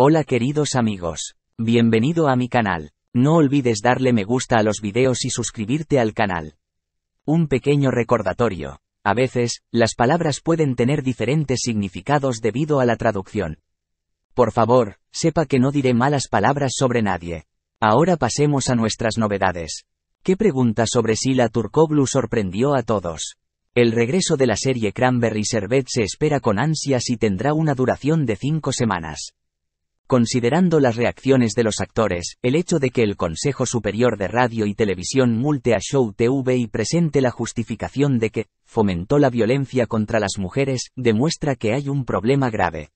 Hola queridos amigos. Bienvenido a mi canal. No olvides darle me gusta a los videos y suscribirte al canal. Un pequeño recordatorio. A veces, las palabras pueden tener diferentes significados debido a la traducción. Por favor, sepa que no diré malas palabras sobre nadie. Ahora pasemos a nuestras novedades. ¿Qué pregunta sobre si la blue sorprendió a todos? El regreso de la serie Cranberry Servet se espera con ansias y tendrá una duración de 5 semanas. Considerando las reacciones de los actores, el hecho de que el Consejo Superior de Radio y Televisión multe a Show TV y presente la justificación de que fomentó la violencia contra las mujeres, demuestra que hay un problema grave.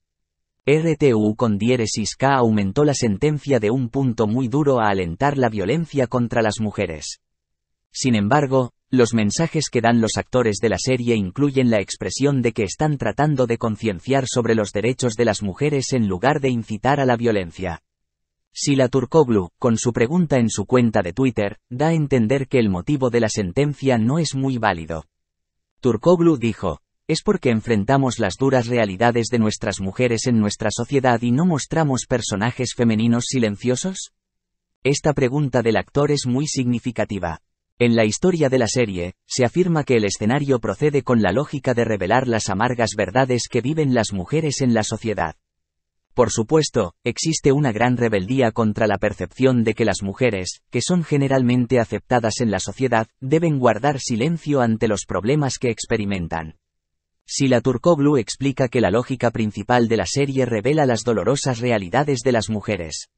RTU con diéresis K aumentó la sentencia de un punto muy duro a alentar la violencia contra las mujeres. Sin embargo, los mensajes que dan los actores de la serie incluyen la expresión de que están tratando de concienciar sobre los derechos de las mujeres en lugar de incitar a la violencia. Si la Turkoglu, con su pregunta en su cuenta de Twitter, da a entender que el motivo de la sentencia no es muy válido. Turkoglu dijo, es porque enfrentamos las duras realidades de nuestras mujeres en nuestra sociedad y no mostramos personajes femeninos silenciosos? Esta pregunta del actor es muy significativa. En la historia de la serie, se afirma que el escenario procede con la lógica de revelar las amargas verdades que viven las mujeres en la sociedad. Por supuesto, existe una gran rebeldía contra la percepción de que las mujeres, que son generalmente aceptadas en la sociedad, deben guardar silencio ante los problemas que experimentan. Si la Blue explica que la lógica principal de la serie revela las dolorosas realidades de las mujeres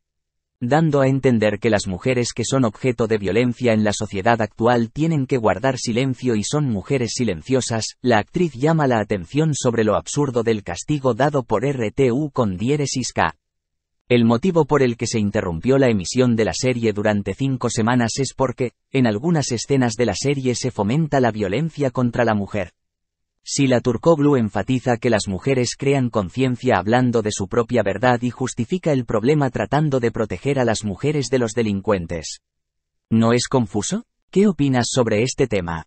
dando a entender que las mujeres que son objeto de violencia en la sociedad actual tienen que guardar silencio y son mujeres silenciosas, la actriz llama la atención sobre lo absurdo del castigo dado por RTU con diéresis K. El motivo por el que se interrumpió la emisión de la serie durante cinco semanas es porque, en algunas escenas de la serie se fomenta la violencia contra la mujer. Si la Turkoglu enfatiza que las mujeres crean conciencia hablando de su propia verdad y justifica el problema tratando de proteger a las mujeres de los delincuentes. ¿No es confuso? ¿Qué opinas sobre este tema?